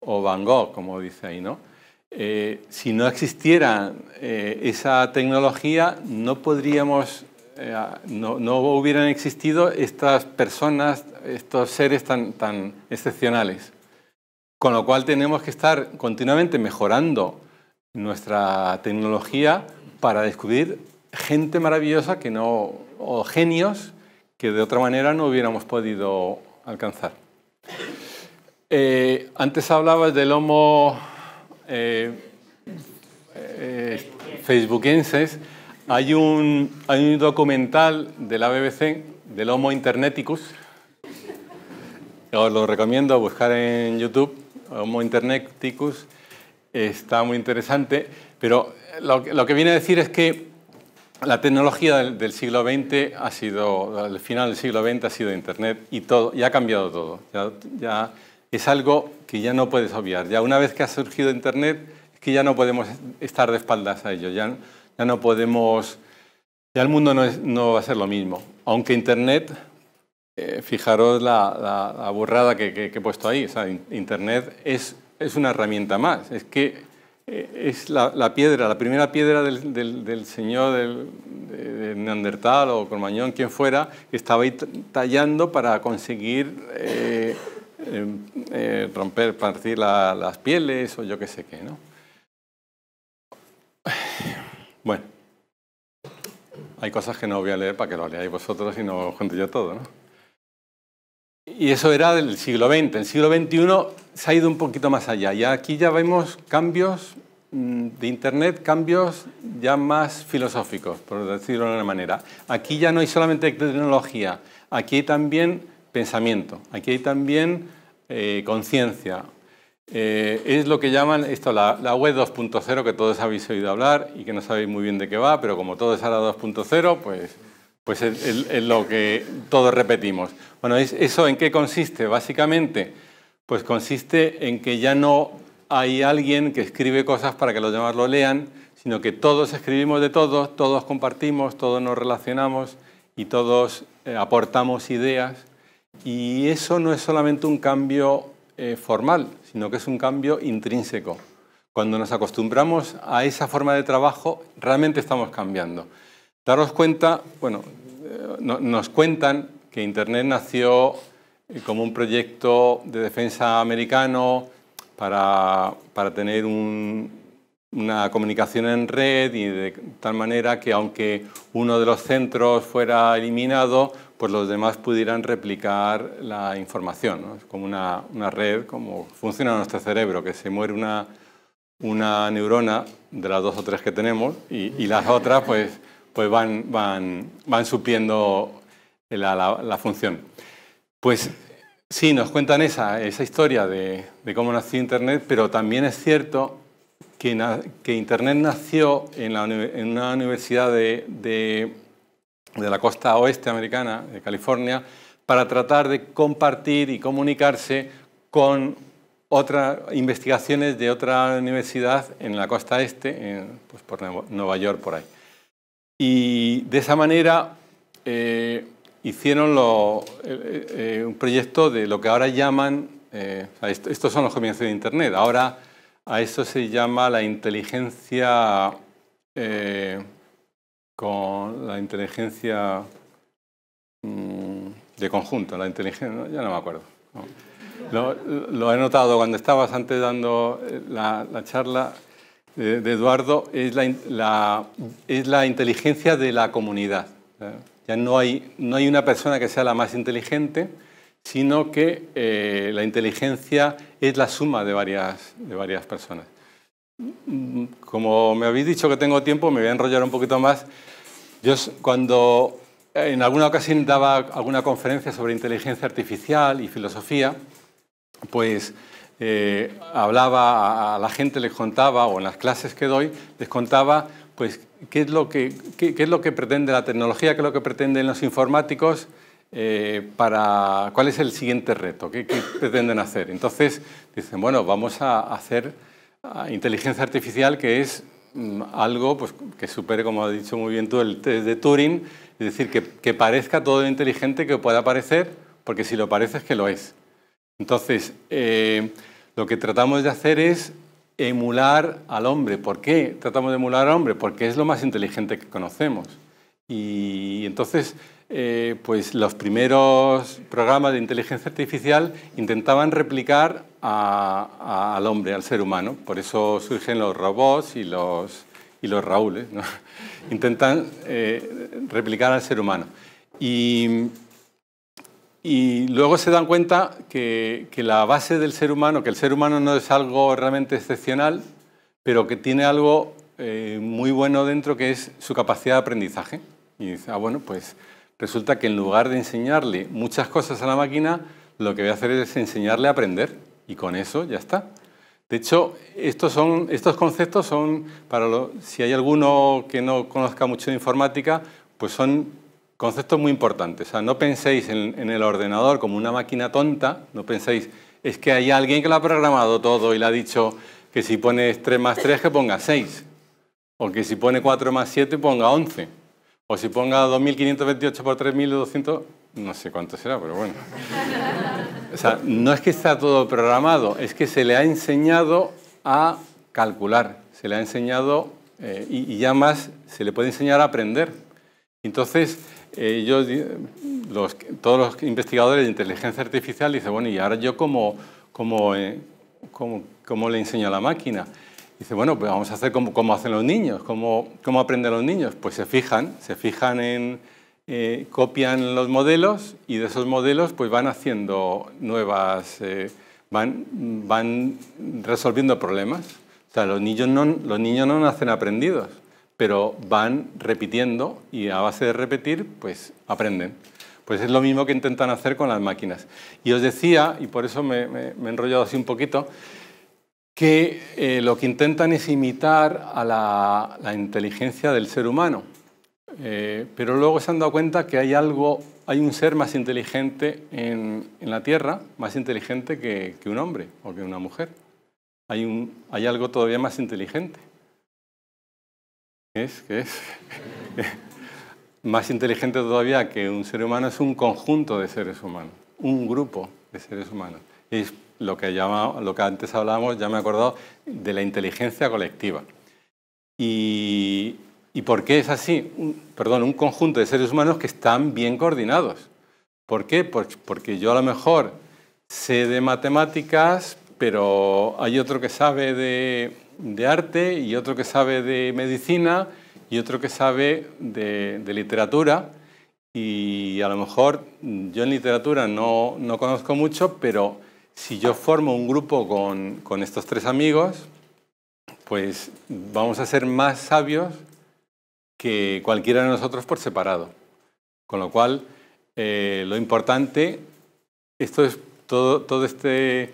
O Van Gogh, como dice ahí, ¿no? Eh, si no existiera esa tecnología, no podríamos eh, ah, no, hubieran existido estas personas, estos seres tan, excepcionales. Con lo cual tenemos que estar continuamente mejorando nuestra tecnología para descubrir gente maravillosa que no, o genios que de otra manera no hubiéramos podido alcanzar. Eh, antes hablabas del homo eh, facebookenses. Hay un, hay un documental de la BBC, del Homo Interneticus, os lo recomiendo buscar en YouTube, Homo Interneticus, está muy interesante, pero lo, que viene a decir es que la tecnología del, siglo XX ha sido, al final del siglo XX ha sido Internet y, todo, ya ha cambiado todo. Ya, es algo que ya no puedes obviar. Ya una vez que ha surgido Internet, es que ya no podemos estar de espaldas a ello. Ya ya no podemos, ya el mundo no, va a ser lo mismo. Aunque Internet, eh, fijaros la, la, burrada que, he puesto ahí, Internet es, una herramienta más, es que eh, es la, piedra, la primera piedra del, señor de Neandertal o Colmañón, quien fuera, que estaba ahí tallando para conseguir eh, em, romper, partir las pieles o yo qué sé qué. ¿no? Bueno, hay cosas que no voy a leer para que lo leáis vosotros y no os yo todo, ¿no? Y eso era del siglo XX. El siglo XXI se ha ido un poquito más allá. Y aquí ya vemos cambios mm, de Internet, cambios ya más filosóficos, por decirlo de una manera. Aquí ya no hay solamente tecnología, aquí hay también pensamiento, aquí hay también eh, conciencia, eh, es lo que llaman esto la, web 2.0 que todos habéis oído hablar y que no sabéis muy bien de qué va, pero como todo es ahora 2.0, pues, pues es, lo que todos repetimos. Bueno, ¿eso en qué consiste? Básicamente, pues consiste en que ya no hay alguien que escribe cosas para que los demás lo lean, sino que todos escribimos de todos, todos compartimos, todos nos relacionamos y todos eh, aportamos ideas. Y eso no es solamente un cambio eh, formal, sino que es un cambio intrínseco. Cuando nos acostumbramos a esa forma de trabajo, realmente estamos cambiando. Daros cuenta, bueno, eh, nos cuentan que Internet nació eh, como un proyecto de defensa americano para, tener una comunicación en red y de tal manera que aunque uno de los centros fuera eliminado, pues los demás pudieran replicar la información. Es como una, red, como funciona nuestro cerebro, que se muere una, una neurona de las dos o tres que tenemos y, las otras pues, pues van, van, van supliendo la, función. Pues sí, nos cuentan esa, historia de, cómo nació Internet, pero también es cierto que, que Internet nació en, una universidad de de la costa oeste americana, de California, para tratar de compartir y comunicarse con otras investigaciones de otra universidad en la costa este, en, pues por Nueva York, por ahí. Y de esa manera eh, hicieron eh, eh, un proyecto de lo que ahora llaman, estos son los comienzos de Internet, ahora a eso se llama la inteligencia con la inteligencia mm, de conjunto, la inteligencia, ya no me acuerdo. Lo, he notado cuando estabas antes dando eh, la, charla eh, de, Eduardo, es la, es la inteligencia de la comunidad. ¿eh? Ya no hay, no hay una persona que sea la más inteligente, sino que la inteligencia es la suma de varias, de varias personas como me habéis dicho que tengo tiempo, me voy a enrollar un poquito más. Yo cuando eh, en alguna ocasión daba alguna conferencia sobre inteligencia artificial y filosofía, pues eh, hablaba a, la gente, les contaba, o en las clases que doy, les contaba pues, qué, es lo que, pretende la tecnología, qué es lo que pretenden los informáticos, eh, para cuál es el siguiente reto, qué pretenden hacer. Entonces dicen, bueno, vamos a hacer inteligencia artificial que es mm, algo pues, que supere, como ha dicho muy bien tú, el test de Turing, es decir, que, parezca todo lo inteligente que pueda parecer, porque si lo parece es que lo es. Entonces, eh, lo que tratamos de hacer es emular al hombre. ¿Por qué tratamos de emular al hombre? Porque es lo más inteligente que conocemos. Y entonces eh, pues los primeros programas de inteligencia artificial intentaban replicar al hombre, al ser humano. Por eso surgen los robots y los, Raúles. Intentan eh, replicar al ser humano. Y, luego se dan cuenta que, la base del ser humano, que el ser humano no es algo realmente excepcional, pero que tiene algo eh, muy bueno dentro que es su capacidad de aprendizaje. Y dice, ah, bueno, pues Resulta que en lugar de enseñarle muchas cosas a la máquina, lo que voy a hacer es enseñarle a aprender y con eso ya está. De hecho, estos, son, estos conceptos son, para si hay alguno que no conozca mucho de informática, pues son conceptos muy importantes. O sea, no penséis en, en el ordenador como una máquina tonta, no penséis, es que hay alguien que lo ha programado todo y le ha dicho que si pones 3 más 3 que ponga 6, o que si pone 4 más 7 ponga 11. O si ponga 2.528 por 3.200, no sé cuánto será, pero bueno. O sea, no es que está todo programado, es que se le ha enseñado a calcular, se le ha enseñado eh, y, ya más se le puede enseñar a aprender. Entonces, eh, todos los investigadores de inteligencia artificial dicen, bueno, ¿y ahora yo cómo, cómo eh, le enseño a la máquina? Dice, bueno, pues vamos a hacer como, hacen los niños, cómo aprenden los niños. Pues se fijan, se fijan en, eh, copian los modelos y de esos modelos pues van haciendo nuevas, eh, van, van resolviendo problemas. O sea, los niños, no, los niños no nacen aprendidos, pero van repitiendo y a base de repetir pues aprenden. Pues es lo mismo que intentan hacer con las máquinas. Y os decía, y por eso me he enrollado así un poquito, que eh, lo que intentan es imitar a la, inteligencia del ser humano, eh, pero luego se han dado cuenta que hay algo, hay un ser más inteligente en, la Tierra, más inteligente que, un hombre o que una mujer. Hay, algo todavía más inteligente. ¿Qué es? más inteligente todavía que un ser humano es un conjunto de seres humanos, un grupo de seres humanos lo que, llama, lo que antes hablábamos, ya me he acordado, de la inteligencia colectiva. Y, por qué es así? perdón, un conjunto de seres humanos que están bien coordinados. ¿Por qué? porque yo a lo mejor sé de matemáticas, pero hay otro que sabe de, arte y otro que sabe de medicina y otro que sabe de, de literatura. Y a lo mejor yo en literatura no, no conozco mucho, pero si yo formo un grupo con, estos tres amigos, pues vamos a ser más sabios que cualquiera de nosotros por separado. Con lo cual, eh, lo importante, esto es todo, este,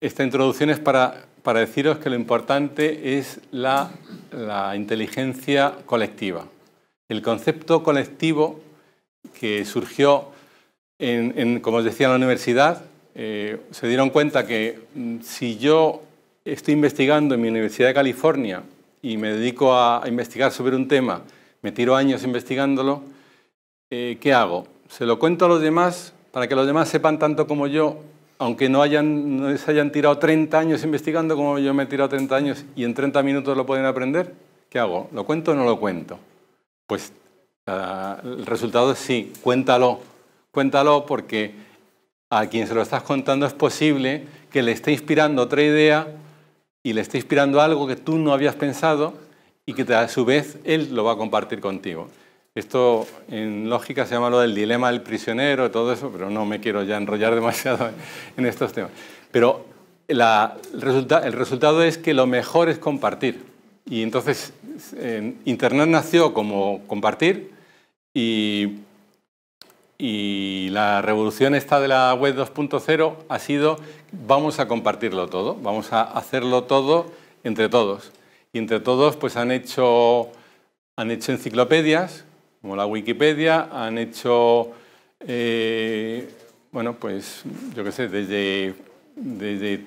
esta introducción es para, deciros que lo importante es la, inteligencia colectiva. El concepto colectivo que surgió, en, como os decía, en la universidad, eh, se dieron cuenta que mm, si yo estoy investigando en mi Universidad de California y me dedico a investigar sobre un tema, me tiro años investigándolo, eh, ¿qué hago? Se lo cuento a los demás para que los demás sepan tanto como yo, aunque no, hayan, no se hayan tirado 30 años investigando como yo me he tirado 30 años y en 30 minutos lo pueden aprender. ¿Qué hago? ¿Lo cuento o no lo cuento? Pues ah, el resultado es sí, cuéntalo. Cuéntalo porque a quien se lo estás contando es posible que le esté inspirando otra idea y le esté inspirando algo que tú no habías pensado y que a su vez él lo va a compartir contigo. Esto en lógica se llama lo del dilema del prisionero, todo eso, pero no me quiero ya enrollar demasiado en estos temas. Pero el, el, resultado es que lo mejor es compartir. Y entonces Internet nació como compartir y y la revolución esta de la web 2.0 ha sido vamos a compartirlo todo, vamos a hacerlo todo entre todos. Y entre todos pues han hecho, han hecho enciclopedias, como la Wikipedia, han hecho, eh, bueno, pues yo qué sé, desde, desde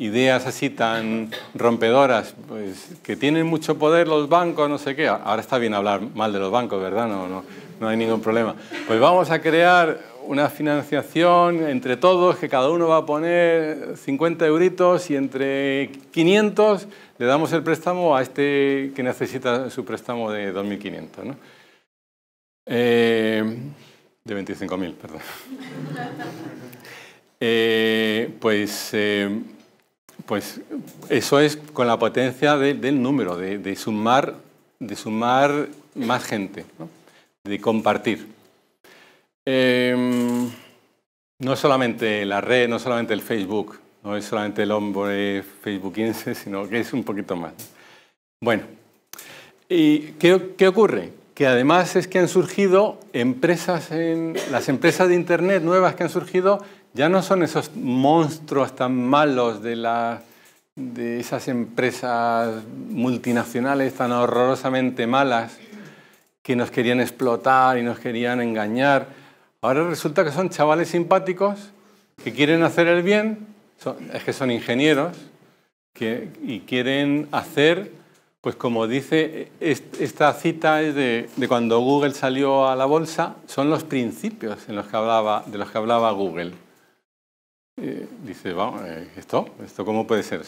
ideas así tan rompedoras, pues, que tienen mucho poder los bancos, no sé qué. Ahora está bien hablar mal de los bancos, ¿verdad? No, no, hay ningún problema. Pues vamos a crear una financiación entre todos, que cada uno va a poner 50 euritos y entre 500 le damos el préstamo a este que necesita su préstamo de 2.500, ¿no? Eh, de 25.000, perdón. Eh, pues... Eh, pues eso es con la potencia del número, de, sumar, de sumar más gente, de compartir. No em, no solamente la red, no solamente el Facebook, no es solamente el hombre facebookiense, sino que es un poquito más. Bueno, ¿y qué, qué ocurre? Que además es que han surgido empresas, en, las empresas de Internet nuevas que han surgido ya no son esos monstruos tan malos de, esas empresas multinacionales tan horrorosamente malas que nos querían explotar y nos querían engañar. Ahora resulta que son chavales simpáticos que quieren hacer el bien, es que son ingenieros que, y quieren hacer, pues como dice esta cita es de, cuando Google salió a la bolsa, son los principios en los que de los que hablaba Google dice, vamos, eh, ¿esto? ¿Esto cómo puede ser?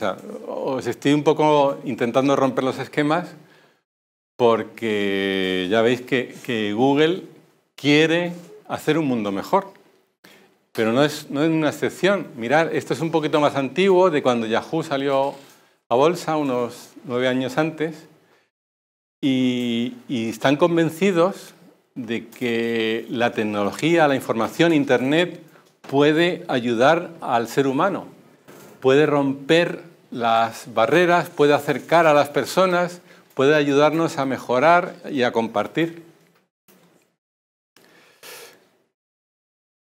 os estoy un poco intentando romper los esquemas porque ya veis que, Google quiere hacer un mundo mejor. Pero no es, una excepción. Mirad, esto es un poquito más antiguo de cuando Yahoo salió a bolsa, unos nueve años antes, y, y están convencidos de que la tecnología, la información, Internet, puede ayudar al ser humano, puede romper las barreras, puede acercar a las personas, puede ayudarnos a mejorar y a compartir.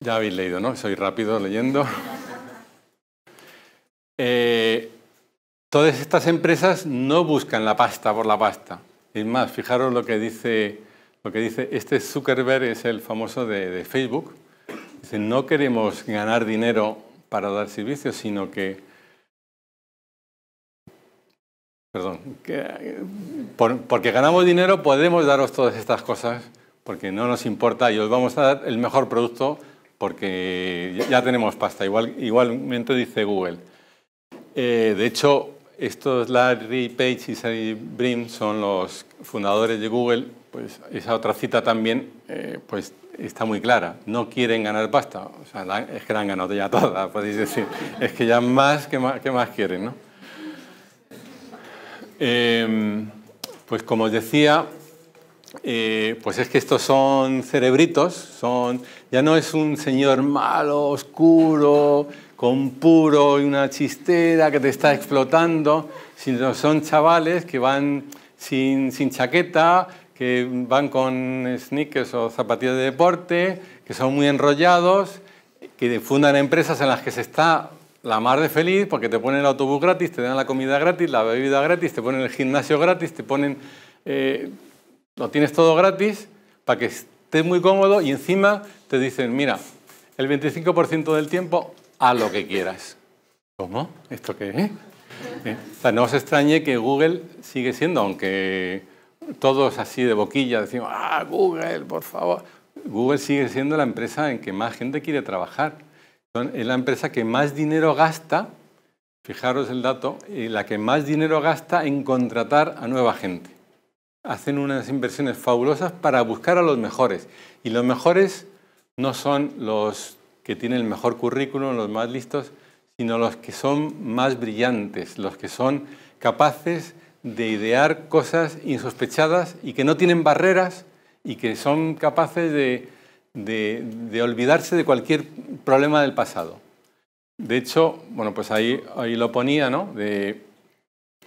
Ya habéis leído, ¿no? Soy rápido leyendo. Eh, todas estas empresas no buscan la pasta por la pasta. Es más, fijaros lo que dice, lo que dice este Zuckerberg, es el famoso de Facebook no queremos ganar dinero para dar servicios, sino que... Perdón, porque ganamos dinero podemos daros todas estas cosas, porque no nos importa y os vamos a dar el mejor producto porque ya tenemos pasta, igual, igualmente dice Google. Eh, de hecho, estos Larry Page y Sergey Brin son los fundadores de Google, pues esa otra cita también, eh, pues está muy clara. No quieren ganar pasta. O es que la han ganado ya toda, podéis decir. Es que ya más, que más, que más quieren, no? Em, pues como os decía, eh, pues es que estos son cerebritos, son, ya no es un señor malo, oscuro, con puro y una chistera que te está explotando, sino son chavales que van sin, sin chaqueta, que van con sneakers o zapatillas de deporte, que son muy enrollados, que fundan empresas en las que se está la mar de feliz porque te ponen el autobús gratis, te dan la comida gratis, la bebida gratis, te ponen el gimnasio gratis, te ponen... Eh, lo tienes todo gratis para que estés muy cómodo y encima te dicen, mira, el 25% del tiempo a lo que quieras. ¿Cómo? ¿Esto qué es? O sea, no os extrañe que Google sigue siendo, aunque todos así de boquilla decimos, ah, Google, por favor. Google sigue siendo la empresa en que más gente quiere trabajar. Es la empresa que más dinero gasta, fijaros el dato, la que más dinero gasta en contratar a nueva gente. Hacen unas inversiones fabulosas para buscar a los mejores. Y los mejores no son los que tienen el mejor currículum, los más listos, sino los que son más brillantes, los que son capaces de idear cosas insospechadas y que no tienen barreras y que son capaces de, olvidarse de cualquier problema del pasado. De hecho, bueno, pues ahí, ahí lo ponía, De,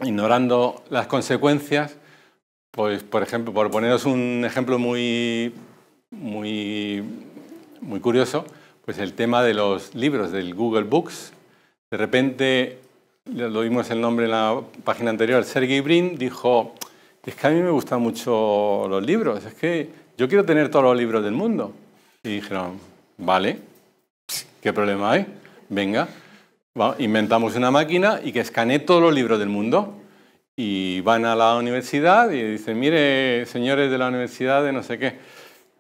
ignorando las consecuencias, pues por ejemplo, por poneros un ejemplo muy, muy, muy curioso, pues el tema de los libros del Google Books. De repente lo vimos el nombre en la página anterior, Sergey Brin, dijo, es que a mí me gustan mucho los libros, es que yo quiero tener todos los libros del mundo. Y dijeron, vale, ¿qué problema hay? Venga, inventamos una máquina y que escanee todos los libros del mundo. Y van a la universidad y dicen, mire, señores de la universidad de no sé qué,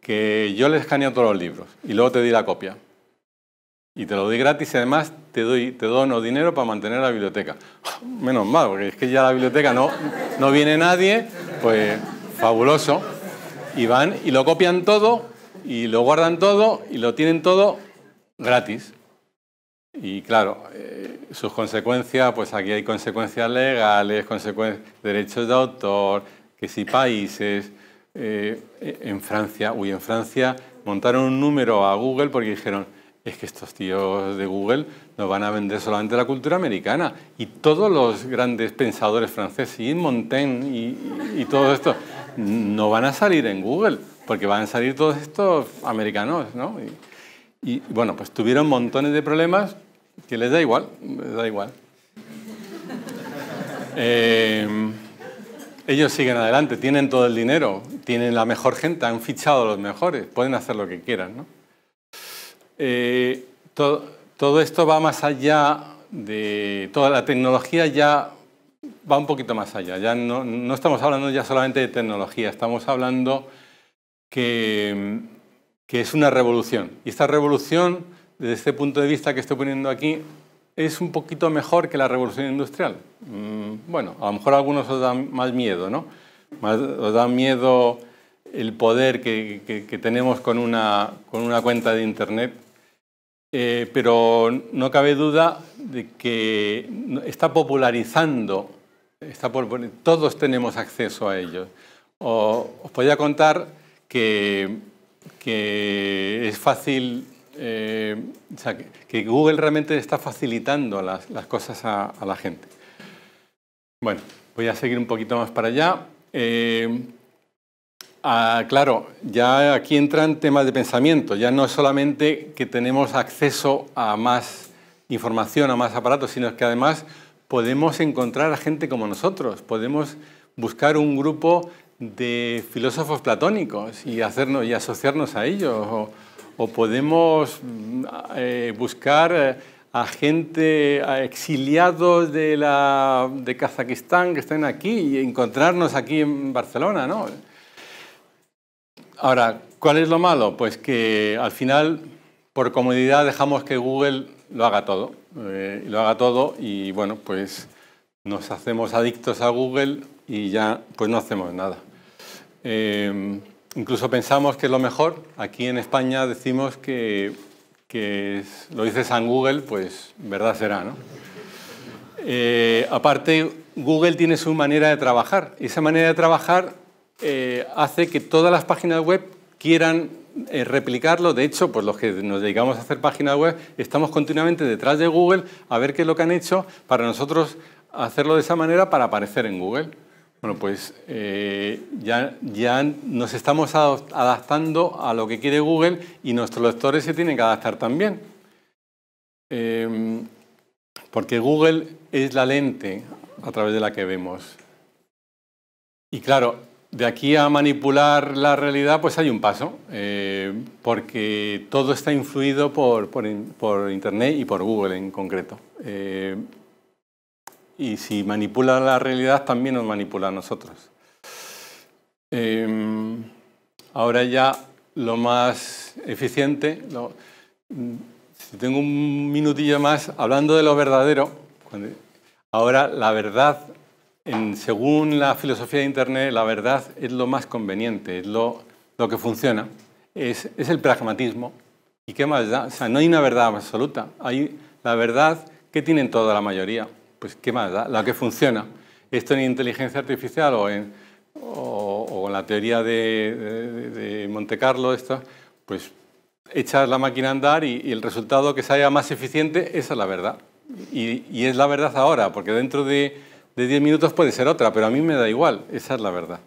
que yo les escaneo todos los libros y luego te di la copia y te lo doy gratis y además te, doy, te dono dinero para mantener la biblioteca. Menos mal, porque es que ya la biblioteca no, viene nadie, pues fabuloso. Y van y lo copian todo y lo guardan todo y lo tienen todo gratis. Y claro, eh, sus consecuencias, pues aquí hay consecuencias legales, consecuencias, derechos de autor, que si países, eh, en Francia, uy, en Francia montaron un número a Google porque dijeron, es que estos tíos de Google nos van a vender solamente la cultura americana. Y todos los grandes pensadores franceses, y Montaigne y, todo esto, no van a salir en Google, porque van a salir todos estos americanos, ¿no? Y, bueno, pues tuvieron montones de problemas que les da igual, da igual. Eh, ellos siguen adelante, tienen todo el dinero, tienen la mejor gente, han fichado a los mejores, pueden hacer lo que quieran, ¿no? Eh, todo esto va más allá de toda la tecnología, ya va un poquito más allá. Ya no, estamos hablando ya solamente de tecnología, estamos hablando que, es una revolución. Y esta revolución, desde este punto de vista que estoy poniendo aquí, es un poquito mejor que la revolución industrial. Mm, bueno, a lo mejor algunos os da más miedo, ¿no? os da miedo el poder que, tenemos con una cuenta de Internet eh, pero no cabe duda de que está popularizando, está todos tenemos acceso a ellos. Os voy a contar que, es fácil, eh, que Google realmente está facilitando las, cosas a, la gente. Bueno, voy a seguir un poquito más para allá. Eh, Ah, claro, ya aquí entran temas de pensamiento. Ya no es solamente que tenemos acceso a más información, a más aparatos, sino que además podemos encontrar a gente como nosotros. Podemos buscar un grupo de filósofos platónicos y, hacernos, y asociarnos a ellos. O, podemos mm, eh, buscar eh, a gente, a eh, exiliados de, de Kazajistán que estén aquí y encontrarnos aquí en Barcelona. ¿no? Ahora, ¿cuál es lo malo? Pues que al final, por comodidad, dejamos que Google lo haga todo. Eh, lo haga todo y bueno, pues nos hacemos adictos a Google y ya pues no hacemos nada. Em, incluso pensamos que es lo mejor. Aquí en España decimos que, lo dice San Google, pues verdad será, ¿no? Eh, aparte, Google tiene su manera de trabajar. esa manera de trabajar eh, hace que todas las páginas web quieran eh, replicarlo. De hecho, pues los que nos dedicamos a hacer páginas web estamos continuamente detrás de Google a ver qué es lo que han hecho para nosotros hacerlo de esa manera para aparecer en Google. Bueno, pues eh, ya, nos estamos adaptando a lo que quiere Google y nuestros lectores se tienen que adaptar también. Em, porque Google es la lente a través de la que vemos. Y claro, de aquí a manipular la realidad, pues hay un paso, eh, porque todo está influido por, por, Internet y por Google en concreto. Eh, y si manipula la realidad, también nos manipula a nosotros. Eh, ahora ya lo más eficiente, si tengo un minutillo más, hablando de lo verdadero, ahora la verdad según la filosofía de Internet, la verdad es lo más conveniente, es lo, que funciona, es, el pragmatismo. ¿Y qué más da? O sea, no hay una verdad absoluta, hay la verdad que tienen toda la mayoría. Pues qué más da, la que funciona. Esto en inteligencia artificial o en, o, en la teoría de, de, Monte Carlo, esto, pues echas la máquina a andar y, el resultado que sea más eficiente, esa es la verdad. y, es la verdad ahora, porque dentro de de 10 minutos puede ser otra, pero a mí me da igual, esa es la verdad.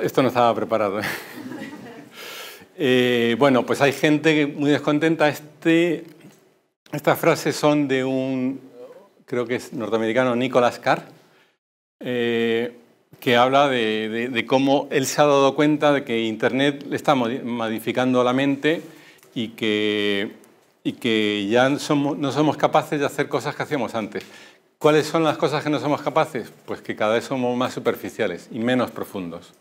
esto no estaba preparado. ¿eh? Eh, bueno, pues hay gente muy descontenta. Este, estas frases son de un, creo que es norteamericano, Nicholas Carr, eh, que habla de, cómo él se ha dado cuenta de que Internet le está modificando la mente y que y que ya no somos capaces de hacer cosas que hacíamos antes. ¿Cuáles son las cosas que no somos capaces? Pues que cada vez somos más superficiales y menos profundos.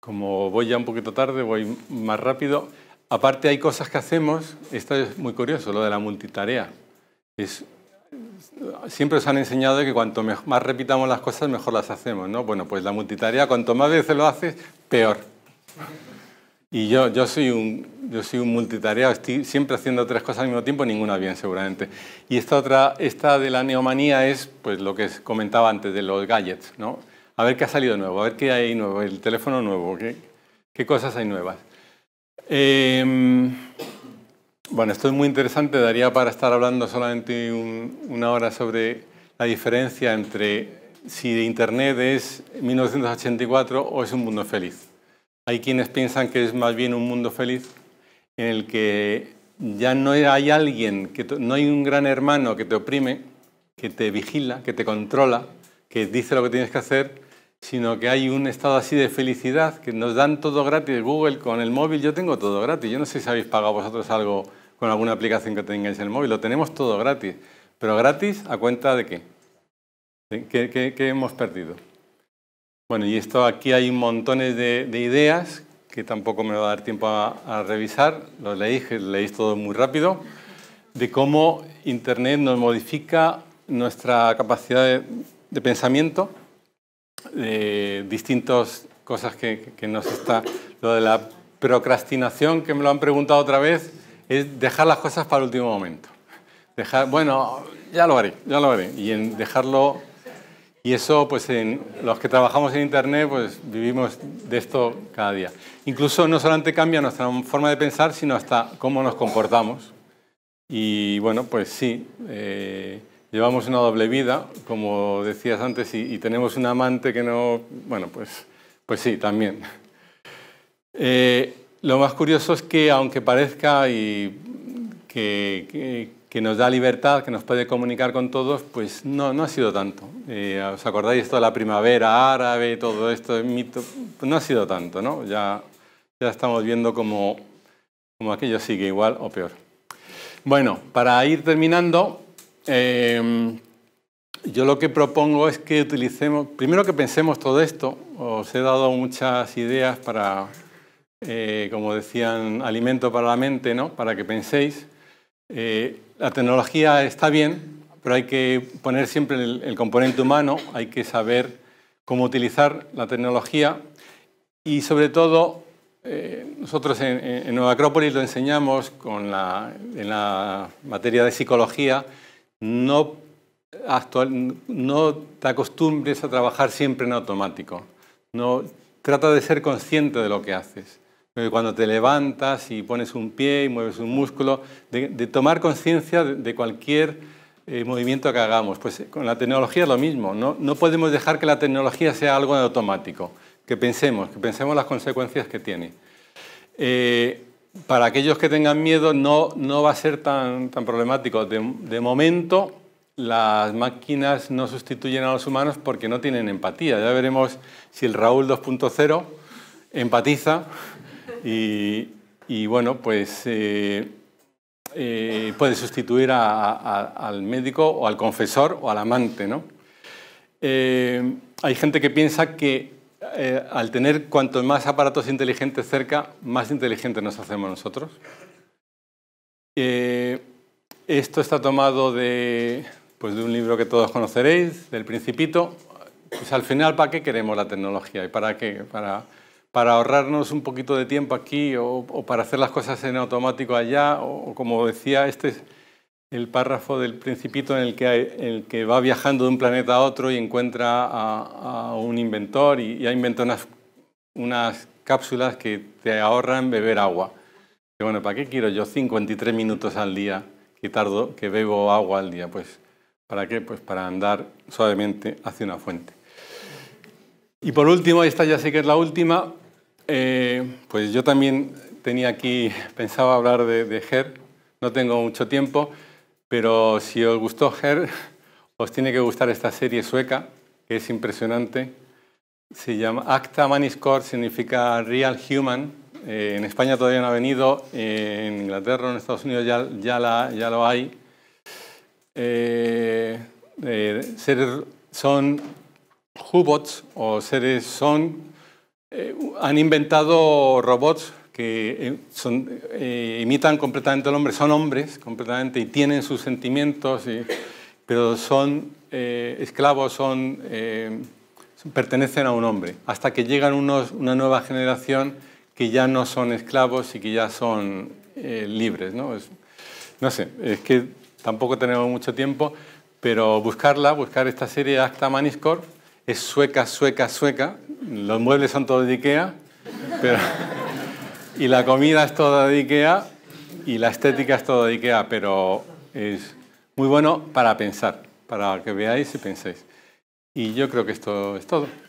Como voy ya un poquito tarde, voy más rápido. Aparte hay cosas que hacemos, esto es muy curioso, lo de la multitarea. siempre os han enseñado que cuanto más repitamos las cosas, mejor las hacemos, Bueno, pues la multitarea, cuanto más veces lo haces, peor. Y yo, soy un, yo multitareado, estoy siempre haciendo tres cosas al mismo tiempo, ninguna bien seguramente. Y esta otra, esta de la neomanía es pues, lo que comentaba antes de los gadgets, ¿no? A ver qué ha salido nuevo, a ver qué hay nuevo, el teléfono nuevo, qué, cosas hay nuevas. Em, bueno, esto es muy interesante, daría para estar hablando solamente una hora sobre la diferencia entre si Internet es 1984 o es un mundo feliz. Hay quienes piensan que es más bien un mundo feliz en el que ya no hay alguien, que no hay un gran hermano que te oprime, que te vigila, que te controla, que dice lo que tienes que hacer, sino que hay un estado así de felicidad, que nos dan todo gratis. Google con el móvil, yo tengo todo gratis. Yo no sé si habéis pagado vosotros algo con alguna aplicación que tengáis en el móvil, lo tenemos todo gratis. Pero gratis a cuenta de qué, qué hemos perdido? Bueno, y esto aquí hay montones de, ideas que tampoco me va a dar tiempo a, revisar, lo leí, leí todo muy rápido, de cómo Internet nos modifica nuestra capacidad de, pensamiento, de distintas cosas que, nos está... Lo de la procrastinación, que me lo han preguntado otra vez, es dejar las cosas para el último momento. Dejar, bueno, ya lo haré, ya lo haré. Y en dejarlo y eso, pues en los que trabajamos en Internet, pues vivimos de esto cada día. Incluso no solamente cambia nuestra forma de pensar, sino hasta cómo nos comportamos. Y bueno, pues sí, eh, llevamos una doble vida, como decías antes, y, tenemos un amante que no... Bueno, pues, pues sí, también. Eh, lo más curioso es que, aunque parezca y que, que nos da libertad, que nos puede comunicar con todos, pues no, ha sido tanto. Eh, ¿Os acordáis esto de la primavera árabe, todo esto, mito? no ha sido tanto, ¿no? Ya, ya estamos viendo como, como aquello sigue igual o peor. Bueno, para ir terminando, em, yo lo que propongo es que utilicemos, primero que pensemos todo esto, os he dado muchas ideas para, eh, como decían, alimento para la mente, ¿no? Para que penséis. Eh, la tecnología está bien, pero hay que poner siempre el, componente humano, hay que saber cómo utilizar la tecnología y sobre todo eh, nosotros en, Nueva Acrópolis lo enseñamos en la materia de psicología, no, no te acostumbres a trabajar siempre en automático, no, trata de ser consciente de lo que haces. Eh, cuando te levantas y pones un pie y mueves un músculo, de, tomar conciencia de, cualquier eh, movimiento que hagamos. Pues eh, con la tecnología es lo mismo, ¿no? no podemos dejar que la tecnología sea algo automático, que pensemos, que pensemos las consecuencias que tiene. para aquellos que tengan miedo no, no va a ser tan, tan problemático. De, de, momento las máquinas no sustituyen a los humanos porque no tienen empatía. Ya veremos si el Raúl 2.0 empatiza y, bueno, pues eh, eh, puede sustituir al médico o al confesor o al amante. ¿no? Eh, hay gente que piensa que al tener cuantos más aparatos inteligentes cerca, más inteligentes nos hacemos nosotros. esto está tomado de, pues de un libro que todos conoceréis, del Principito. Pues al final, ¿para qué queremos la tecnología? ¿Y para qué? Para, para ahorrarnos un poquito de tiempo aquí o, para hacer las cosas en automático allá, o, como decía, este es el párrafo del principito en el que, hay, el que va viajando de un planeta a otro y encuentra a, un inventor y, ha inventado unas, unas cápsulas que te ahorran beber agua. Y bueno, ¿para qué quiero yo 53 minutos al día que tardo, que bebo agua al día? Pues, ¿para qué? Pues para andar suavemente hacia una fuente. Y por último, esta ya sé que es la última, eh, pues yo también tenía aquí, pensaba hablar de, de no tengo mucho tiempo, pero si os gustó Her, os tiene que gustar esta serie sueca, que es impresionante. Se llama Acta Maniscor, significa Real Human. Eh, en España todavía no ha venido, en Inglaterra, en Estados Unidos ya, lo hay. Eh, seres son hubots o seres son eh, han inventado robots que eh, eh, imitan completamente al hombre, son hombres completamente y tienen sus sentimientos, pero son esclavos, son, pertenecen a un hombre, hasta que llegan una nueva generación que ya no son esclavos y que ya son libres. ¿no? sé, es que tampoco tenemos mucho tiempo, pero buscarla, buscar esta serie Acta Maniscorp, es sueca, sueca, sueca. Los muebles son todos de Ikea, y la comida es toda de Ikea y la estética es toda de Ikea, pero es muy bueno para pensar, para que veáis y penséis. Y yo creo que esto es todo.